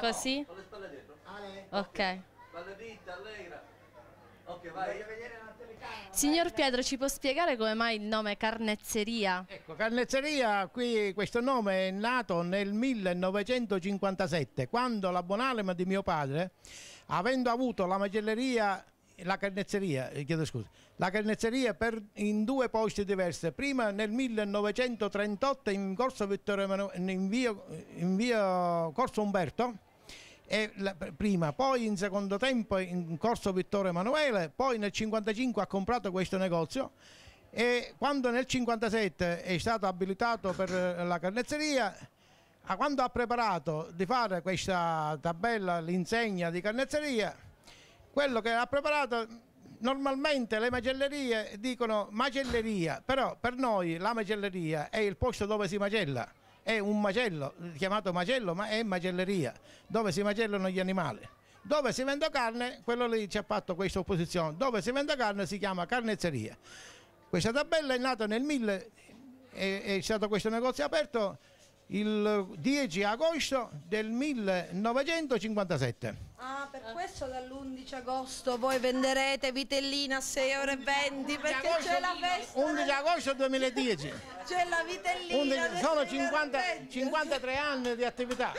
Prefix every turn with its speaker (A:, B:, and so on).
A: Così? Con le spalle dietro. Ale. Ok.
B: Ok, vai. Signor Pietro, ci può spiegare come mai il nome Carnezzeria? Ecco,
C: Carnezzeria, qui questo nome è nato nel 1957, quando la Bonalema di mio padre, avendo avuto la macelleria la carnezzeria, eh, chiedo scusa, la carnezzeria per, in due posti diversi, prima nel 1938 in, corso Vittorio, in, via, in via Corso Umberto la, prima, poi in secondo tempo in corso Vittorio Emanuele, poi nel 55 ha comprato questo negozio e quando nel 57 è stato abilitato per eh, la carnezzeria quando ha preparato di fare questa tabella, l'insegna di carnezzeria, quello che ha preparato normalmente le macellerie dicono macelleria, però per noi la macelleria è il posto dove si macella è un macello, chiamato macello, ma è macelleria, dove si macellano gli animali. Dove si vende carne, quello lì ci ha fatto questa opposizione, dove si vende carne si chiama carnezzeria. Questa tabella è nata nel 1000, è, è stato questo negozio aperto il 10 agosto del 1957.
D: Ah. Questo dall'11 agosto voi
E: venderete vitellina a 6 6,20 20 perché c'è la festa. 11 agosto
F: 2010.
E: C'è la vitellina.
A: 11, sono 50, 53 anni di attività.